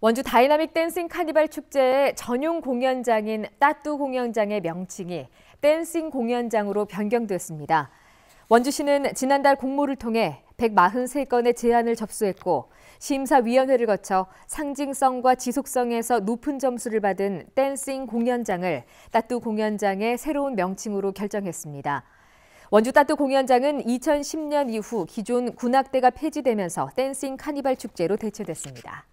원주 다이나믹 댄싱 카니발 축제의 전용 공연장인 따뚜 공연장의 명칭이 댄싱 공연장으로 변경됐습니다. 원주시는 지난달 공모를 통해 143건의 제안을 접수했고 심사위원회를 거쳐 상징성과 지속성에서 높은 점수를 받은 댄싱 공연장을 따뚜 공연장의 새로운 명칭으로 결정했습니다. 원주 따뚜 공연장은 2010년 이후 기존 군악대가 폐지되면서 댄싱 카니발 축제로 대체됐습니다.